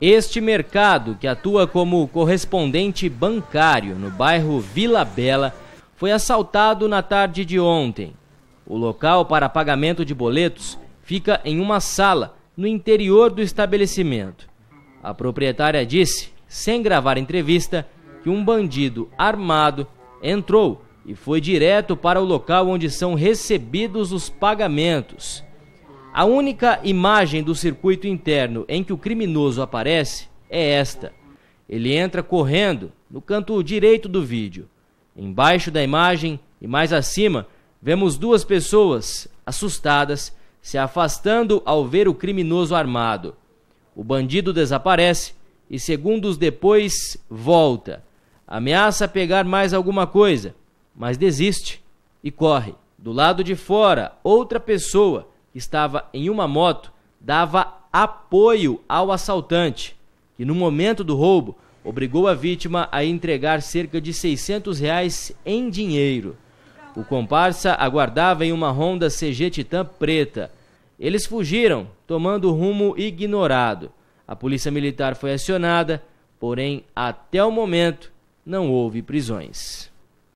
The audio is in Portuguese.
Este mercado, que atua como correspondente bancário no bairro Vila Bela, foi assaltado na tarde de ontem. O local para pagamento de boletos fica em uma sala no interior do estabelecimento. A proprietária disse, sem gravar entrevista, que um bandido armado entrou e foi direto para o local onde são recebidos os pagamentos. A única imagem do circuito interno em que o criminoso aparece é esta. Ele entra correndo no canto direito do vídeo. Embaixo da imagem e mais acima, vemos duas pessoas assustadas se afastando ao ver o criminoso armado. O bandido desaparece e segundos depois volta. Ameaça pegar mais alguma coisa, mas desiste e corre. Do lado de fora, outra pessoa que estava em uma moto dava apoio ao assaltante, que no momento do roubo obrigou a vítima a entregar cerca de 600 reais em dinheiro. O comparsa aguardava em uma Honda CG Titan preta. Eles fugiram, tomando rumo ignorado. A polícia militar foi acionada, porém, até o momento, não houve prisões.